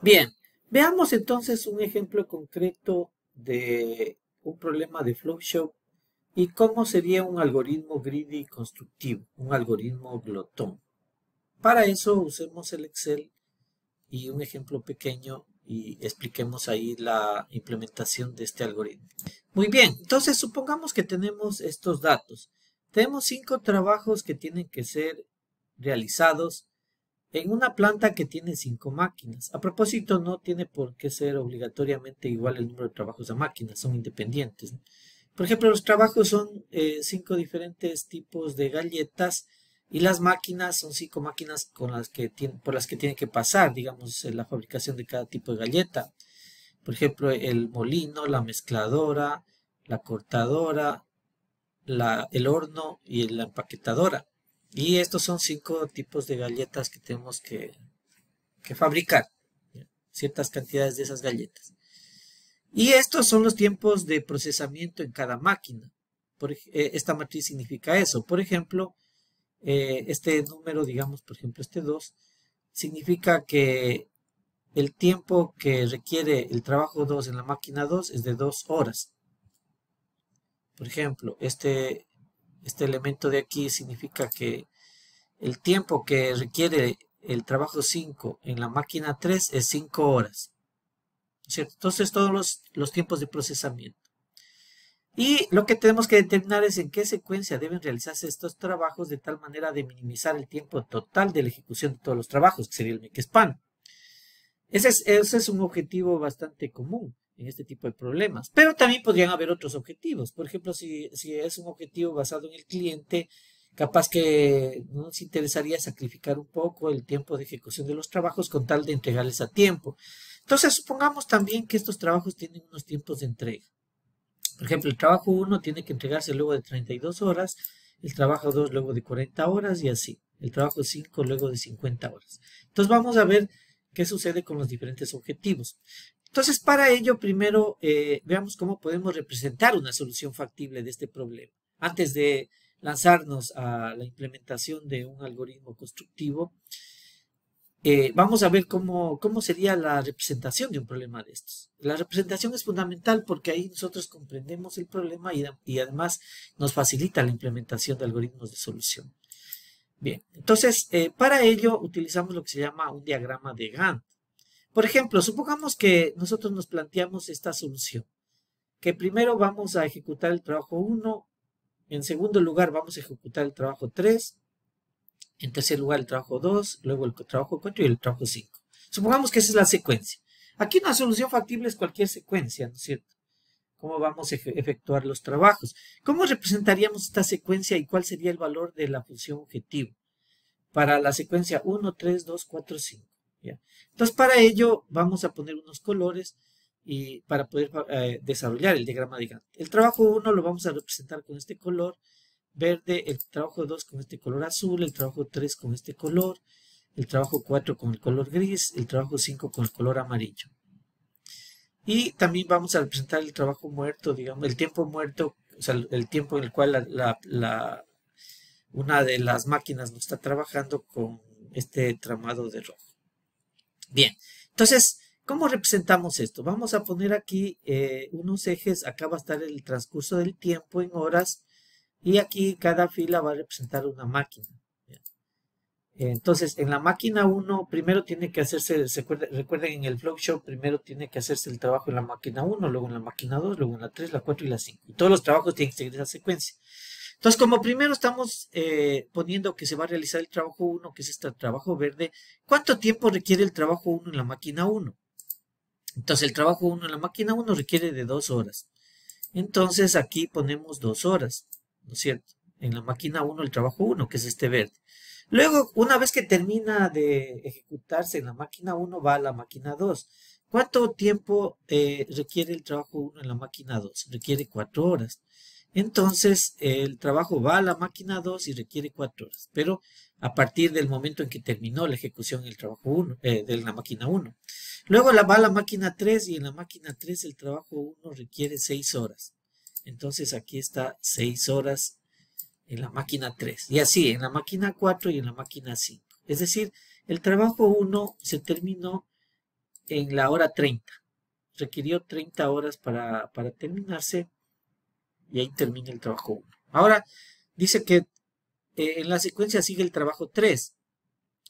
Bien, veamos entonces un ejemplo concreto de un problema de shop y cómo sería un algoritmo greedy constructivo, un algoritmo glotón. Para eso usemos el Excel y un ejemplo pequeño y expliquemos ahí la implementación de este algoritmo. Muy bien, entonces supongamos que tenemos estos datos. Tenemos cinco trabajos que tienen que ser realizados en una planta que tiene cinco máquinas. A propósito, no tiene por qué ser obligatoriamente igual el número de trabajos a máquinas, son independientes. Por ejemplo, los trabajos son eh, cinco diferentes tipos de galletas y las máquinas son cinco máquinas con las que por las que tiene que pasar, digamos, eh, la fabricación de cada tipo de galleta. Por ejemplo, el molino, la mezcladora, la cortadora, el horno y la empaquetadora. Y estos son cinco tipos de galletas que tenemos que, fabricar. Ciertas cantidades de esas galletas. Y estos son los tiempos de procesamiento en cada máquina. Eh, esta matriz significa eso. Por ejemplo, eh, este número, digamos, por ejemplo, este 2, significa que el tiempo que requiere el trabajo 2 en la máquina 2 es de 2 horas. Por ejemplo, este este elemento de aquí significa que el tiempo que requiere el trabajo 5 en la máquina 3 es 5 horas. Entonces todos los, tiempos de procesamiento. Y lo que tenemos que determinar es en qué secuencia deben realizarse estos trabajos de tal manera de minimizar el tiempo total de la ejecución de todos los trabajos, que sería el make ese es un objetivo bastante común en este tipo de problemas. Pero también podrían haber otros objetivos. Por ejemplo, si, es un objetivo basado en el cliente, capaz que nos interesaría sacrificar un poco el tiempo de ejecución de los trabajos con tal de entregarles a tiempo. Entonces, supongamos también que estos trabajos tienen unos tiempos de entrega. Por ejemplo, el trabajo 1 tiene que entregarse luego de 32 horas, el trabajo 2 luego de 40 horas y así. El trabajo 5 luego de 50 horas. Entonces vamos a ver qué sucede con los diferentes objetivos. Entonces, para ello, primero eh, veamos cómo podemos representar una solución factible de este problema. Antes de lanzarnos a la implementación de un algoritmo constructivo, eh, vamos a ver cómo, sería la representación de un problema de estos. La representación es fundamental porque ahí nosotros comprendemos el problema y, además nos facilita la implementación de algoritmos de solución. Bien, entonces, eh, para ello utilizamos lo que se llama un diagrama de Gantt. Por ejemplo, supongamos que nosotros nos planteamos esta solución, que primero vamos a ejecutar el trabajo 1, en segundo lugar vamos a ejecutar el trabajo 3, en tercer lugar el trabajo 2, luego el trabajo 4 y el trabajo 5. Supongamos que esa es la secuencia. Aquí una solución factible es cualquier secuencia, ¿no es cierto? ¿Cómo vamos a efectuar los trabajos? ¿Cómo representaríamos esta secuencia y cuál sería el valor de la función objetivo? Para la secuencia 1, 3, 2, 4, 5. Entonces, para ello vamos a poner unos colores y para poder eh, desarrollar el diagrama de Gantt. El trabajo 1 lo vamos a representar con este color verde, el trabajo 2 con este color azul, el trabajo 3 con este color, el trabajo 4 con el color gris, el trabajo 5 con el color amarillo. Y también vamos a representar el trabajo muerto, digamos, el tiempo muerto, o sea, el tiempo en el cual una de las máquinas no está trabajando con este tramado de rojo. Bien, entonces, ¿cómo representamos esto? Vamos a poner aquí eh, unos ejes, acá va a estar el transcurso del tiempo en horas, y aquí cada fila va a representar una máquina. Entonces, en la máquina 1, primero tiene que hacerse, recuerden en el Show, primero tiene que hacerse el trabajo en la máquina 1, luego en la máquina 2, luego en la 3, la 4 y la 5. Y todos los trabajos tienen que seguir esa secuencia. Entonces, como primero estamos eh, poniendo que se va a realizar el trabajo 1, que es este trabajo verde, ¿cuánto tiempo requiere el trabajo 1 en la máquina 1? Entonces, el trabajo 1 en la máquina 1 requiere de 2 horas. Entonces, aquí ponemos 2 horas, ¿no es cierto? En la máquina 1 el trabajo 1, que es este verde. Luego, una vez que termina de ejecutarse en la máquina 1, va a la máquina 2. ¿Cuánto tiempo eh, requiere el trabajo 1 en la máquina 2? Requiere 4 horas. Entonces, el trabajo va a la máquina 2 y requiere 4 horas, pero a partir del momento en que terminó la ejecución del trabajo eh, de la máquina 1. Luego la, va a la máquina 3 y en la máquina 3 el trabajo 1 requiere 6 horas. Entonces aquí está 6 horas en la máquina 3. Y así, en la máquina 4 y en la máquina 5. Es decir, el trabajo 1 se terminó en la hora 30. Requirió 30 horas para terminarse y ahí termina el trabajo 1. Ahora, dice que eh, en la secuencia sigue el trabajo 3.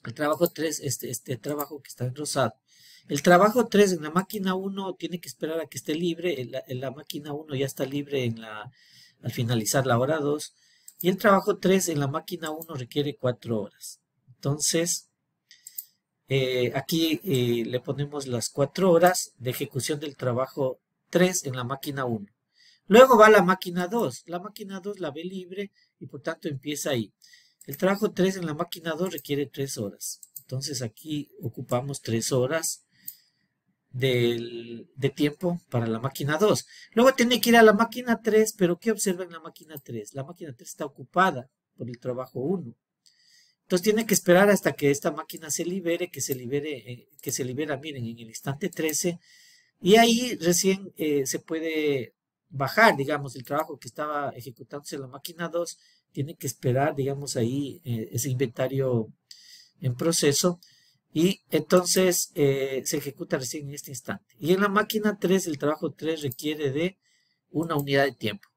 El trabajo 3, este, este trabajo que está en rosado. El trabajo 3 en la máquina 1 tiene que esperar a que esté libre. En la, máquina 1 ya está libre en la, al finalizar la hora 2. Y el trabajo 3 en la máquina 1 requiere 4 horas. Entonces, eh, aquí eh, le ponemos las 4 horas de ejecución del trabajo 3 en la máquina 1. Luego va la máquina 2. La máquina 2 la ve libre y por tanto empieza ahí. El trabajo 3 en la máquina 2 requiere 3 horas. Entonces aquí ocupamos 3 horas de tiempo para la máquina 2. Luego tiene que ir a la máquina 3, pero ¿qué observa en la máquina 3? La máquina 3 está ocupada por el trabajo 1. Entonces tiene que esperar hasta que esta máquina se libere, que se libere, eh, que se libera, miren, en el instante 13. Y ahí recién eh, se puede bajar, digamos, el trabajo que estaba ejecutándose en la máquina 2, tiene que esperar, digamos, ahí eh, ese inventario en proceso y entonces eh, se ejecuta recién en este instante. Y en la máquina 3, el trabajo 3 requiere de una unidad de tiempo,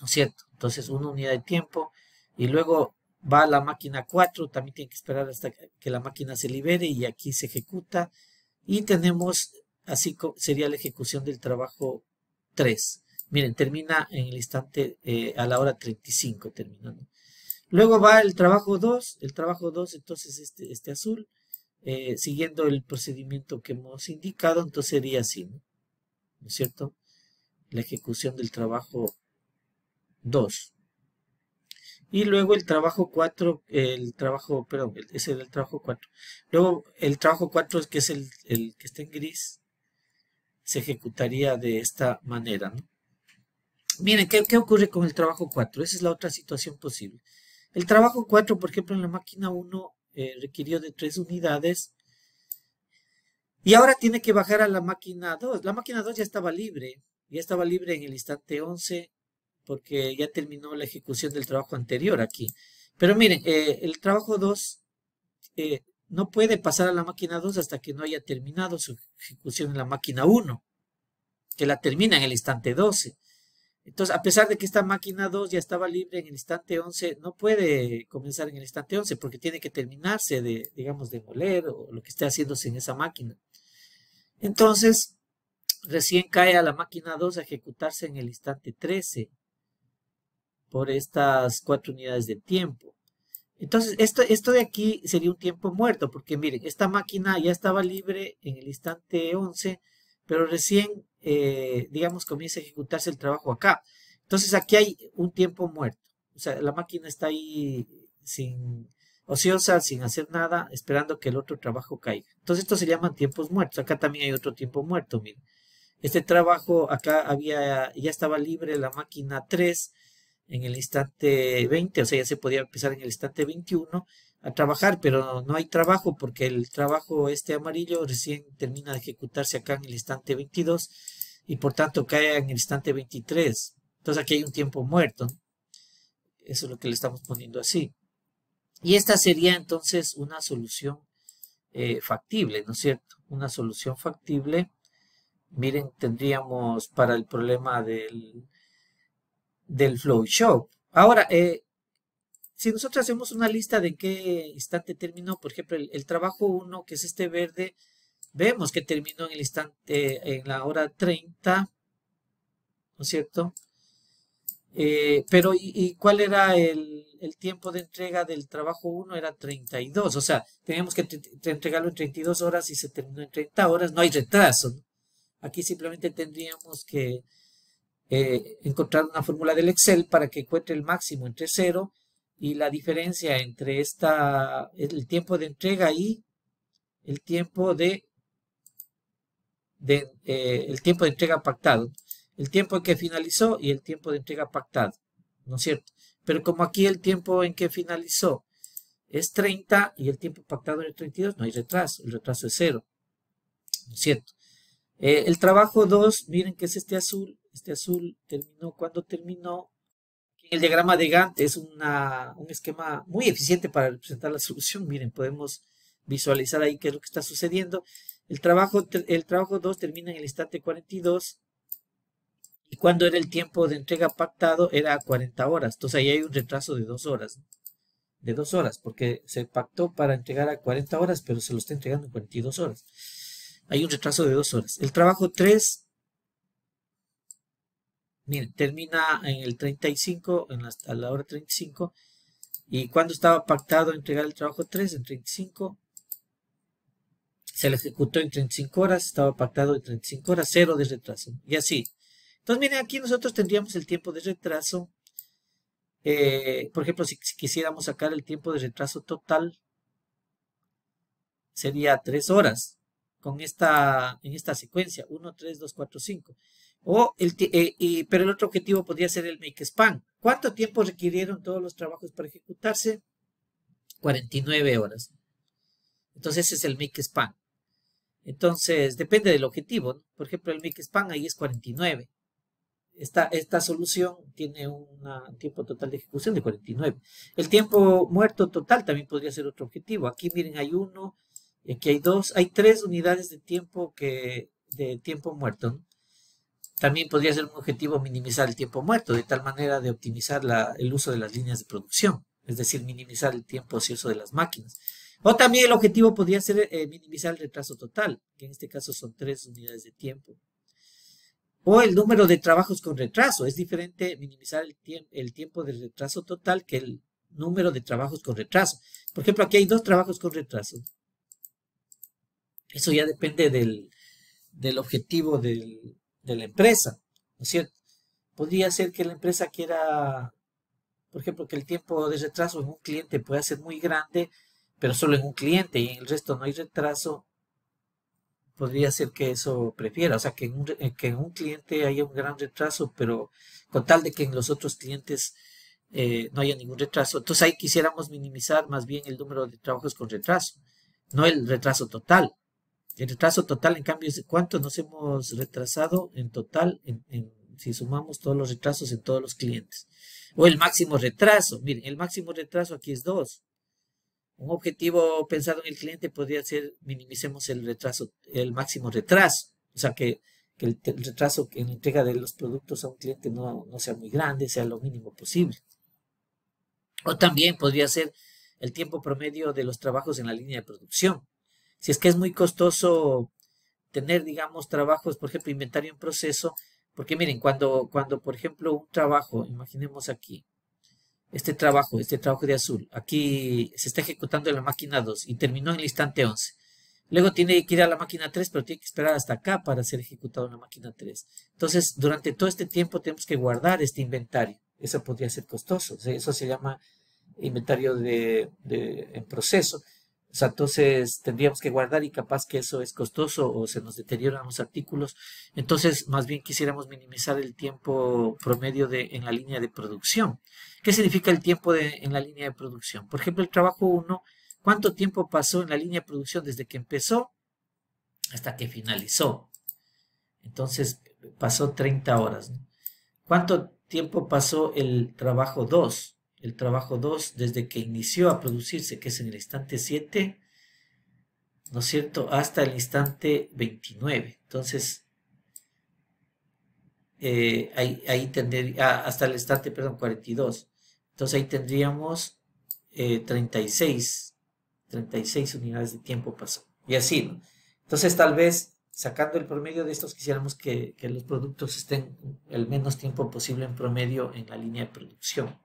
¿no es cierto? Entonces, una unidad de tiempo y luego va a la máquina 4, también tiene que esperar hasta que la máquina se libere y aquí se ejecuta. Y tenemos, así sería la ejecución del trabajo 3. Miren, termina en el instante eh, a la hora 35 terminando. Luego va el trabajo 2, el trabajo 2 entonces este, este azul, eh, siguiendo el procedimiento que hemos indicado, entonces sería así, ¿no? ¿No es cierto? La ejecución del trabajo 2. Y luego el trabajo 4, el trabajo, perdón, ese era el trabajo 4. Luego el trabajo 4 que es el, el que está en gris, se ejecutaría de esta manera. Miren, ¿qué, ocurre con el trabajo 4? Esa es la otra situación posible. El trabajo 4, por ejemplo, en la máquina 1 eh, requirió de 3 unidades y ahora tiene que bajar a la máquina 2. La máquina 2 ya estaba libre, ya estaba libre en el instante 11 porque ya terminó la ejecución del trabajo anterior aquí. Pero miren, eh, el trabajo 2 no puede pasar a la máquina 2 hasta que no haya terminado su ejecución en la máquina 1, que la termina en el instante 12. Entonces, a pesar de que esta máquina 2 ya estaba libre en el instante 11, no puede comenzar en el instante 11 porque tiene que terminarse de, digamos, de moler o lo que esté haciéndose en esa máquina. Entonces, recién cae a la máquina 2 a ejecutarse en el instante 13 por estas cuatro unidades de tiempo. Entonces, esto, de aquí sería un tiempo muerto, porque miren, esta máquina ya estaba libre en el instante 11, pero recién, eh, digamos, comienza a ejecutarse el trabajo acá. Entonces, aquí hay un tiempo muerto. O sea, la máquina está ahí sin ociosa, sin hacer nada, esperando que el otro trabajo caiga. Entonces, esto se llaman tiempos muertos. Acá también hay otro tiempo muerto, miren. Este trabajo acá había, ya estaba libre la máquina 3, en el instante 20, o sea, ya se podía empezar en el instante 21 a trabajar, pero no hay trabajo porque el trabajo este amarillo recién termina de ejecutarse acá en el instante 22 y por tanto cae en el instante 23. Entonces aquí hay un tiempo muerto. Eso es lo que le estamos poniendo así. Y esta sería entonces una solución eh, factible, ¿no es cierto? Una solución factible. Miren, tendríamos para el problema del del flow show. Ahora, eh, si nosotros hacemos una lista de en qué instante terminó, por ejemplo, el, trabajo 1, que es este verde, vemos que terminó en el instante, en la hora 30, ¿no es cierto? Eh, pero, ¿y, cuál era el, tiempo de entrega del trabajo 1? Era 32, o sea, teníamos que entregarlo en 32 horas y se terminó en 30 horas, no hay retraso. Aquí simplemente tendríamos que eh, encontrar una fórmula del Excel para que encuentre el máximo entre 0 y la diferencia entre el tiempo de entrega y el tiempo de, eh, el tiempo de entrega pactado. El tiempo en que finalizó y el tiempo de entrega pactado. ¿No es cierto? Pero como aquí el tiempo en que finalizó es 30 y el tiempo pactado es 32, no hay retraso, el retraso es cero, ¿No es cierto? Eh, el trabajo 2, miren que es este azul, este azul terminó cuando terminó. El diagrama de Gantt es un esquema muy eficiente para representar la solución. Miren, podemos visualizar ahí qué es lo que está sucediendo. El trabajo, el trabajo 2 termina en el instante 42 y cuando era el tiempo de entrega pactado era a 40 horas. Entonces ahí hay un retraso de 2 horas. De dos horas, porque se pactó para entregar a 40 horas, pero se lo está entregando en 42 horas. Hay un retraso de dos horas. El trabajo 3 Miren, termina en el 35, en la, a la hora 35. ¿Y cuando estaba pactado entregar el trabajo 3? En 35. Se le ejecutó en 35 horas, estaba pactado en 35 horas, 0 de retraso. Y así. Entonces, miren, aquí nosotros tendríamos el tiempo de retraso. Eh, por ejemplo, si, quisiéramos sacar el tiempo de retraso total, sería 3 horas con esta, en esta secuencia, 1, 3, 2, 4, 5. O el, eh, y, pero el otro objetivo podría ser el make span. ¿Cuánto tiempo requirieron todos los trabajos para ejecutarse? 49 horas. Entonces ese es el make span. Entonces depende del objetivo. Por ejemplo, el make span ahí es 49. Esta, esta solución tiene un tiempo total de ejecución de 49. El tiempo muerto total también podría ser otro objetivo. Aquí miren, hay uno, aquí hay dos, hay tres unidades de tiempo que de tiempo muerto. ¿no? También podría ser un objetivo minimizar el tiempo muerto, de tal manera de optimizar el uso de las líneas de producción, es decir, minimizar el tiempo ocioso de las máquinas. O también el objetivo podría ser eh, minimizar el retraso total, que en este caso son tres unidades de tiempo. O el número de trabajos con retraso. Es diferente minimizar el, el tiempo de retraso total que el número de trabajos con retraso. Por ejemplo, aquí hay dos trabajos con retraso. Eso ya depende del objetivo del, de la empresa, ¿no es cierto? Podría ser que la empresa quiera, por ejemplo, que el tiempo de retraso en un cliente pueda ser muy grande, pero solo en un cliente y en el resto no hay retraso. Podría ser que eso prefiera, o sea, que en un, eh, que en un cliente haya un gran retraso, pero con tal de que en los otros clientes eh, no haya ningún retraso. Entonces ahí quisiéramos minimizar más bien el número de trabajos con retraso, no el retraso total, el retraso total, en cambio, es cuánto nos hemos retrasado en total, si sumamos todos los retrasos en todos los clientes. O el máximo retraso. Miren, el máximo retraso aquí es dos. Un objetivo pensado en el cliente podría ser minimicemos el retraso, el máximo retraso. O sea, que, el, retraso en la entrega de los productos a un cliente no sea muy grande, sea lo mínimo posible. O también podría ser el tiempo promedio de los trabajos en la línea de producción. Si es que es muy costoso tener, digamos, trabajos, por ejemplo, inventario en proceso, porque miren, cuando, cuando por ejemplo, un trabajo, imaginemos aquí, este trabajo, este trabajo de azul, aquí se está ejecutando en la máquina 2 y terminó en el instante 11. Luego tiene que ir a la máquina 3, pero tiene que esperar hasta acá para ser ejecutado en la máquina 3. Entonces, durante todo este tiempo tenemos que guardar este inventario. Eso podría ser costoso. Eso se llama inventario de en proceso. O sea, entonces tendríamos que guardar y capaz que eso es costoso o se nos deterioran los artículos. Entonces, más bien quisiéramos minimizar el tiempo promedio de, en la línea de producción. ¿Qué significa el tiempo en la línea de producción? Por ejemplo, el trabajo 1, ¿cuánto tiempo pasó en la línea de producción desde que empezó hasta que finalizó? Entonces, pasó 30 horas. ¿Cuánto tiempo pasó el trabajo 2? el trabajo 2 desde que inició a producirse, que es en el instante 7, ¿no es cierto?, hasta el instante 29. Entonces, eh, ahí, ahí tendría, ah, hasta el instante, perdón, 42. Entonces ahí tendríamos 36, eh, 36 unidades de tiempo pasó. Y así, ¿no? Entonces tal vez sacando el promedio de estos, quisiéramos que, que los productos estén el menos tiempo posible en promedio en la línea de producción.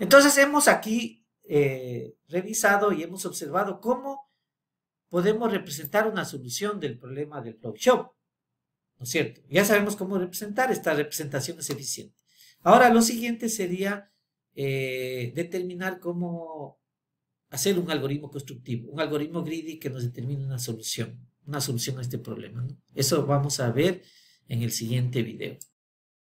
Entonces hemos aquí eh, revisado y hemos observado cómo podemos representar una solución del problema del flow ¿No es cierto? Ya sabemos cómo representar, esta representación es eficiente. Ahora lo siguiente sería eh, determinar cómo hacer un algoritmo constructivo, un algoritmo greedy que nos determine una solución, una solución a este problema. Eso vamos a ver en el siguiente video.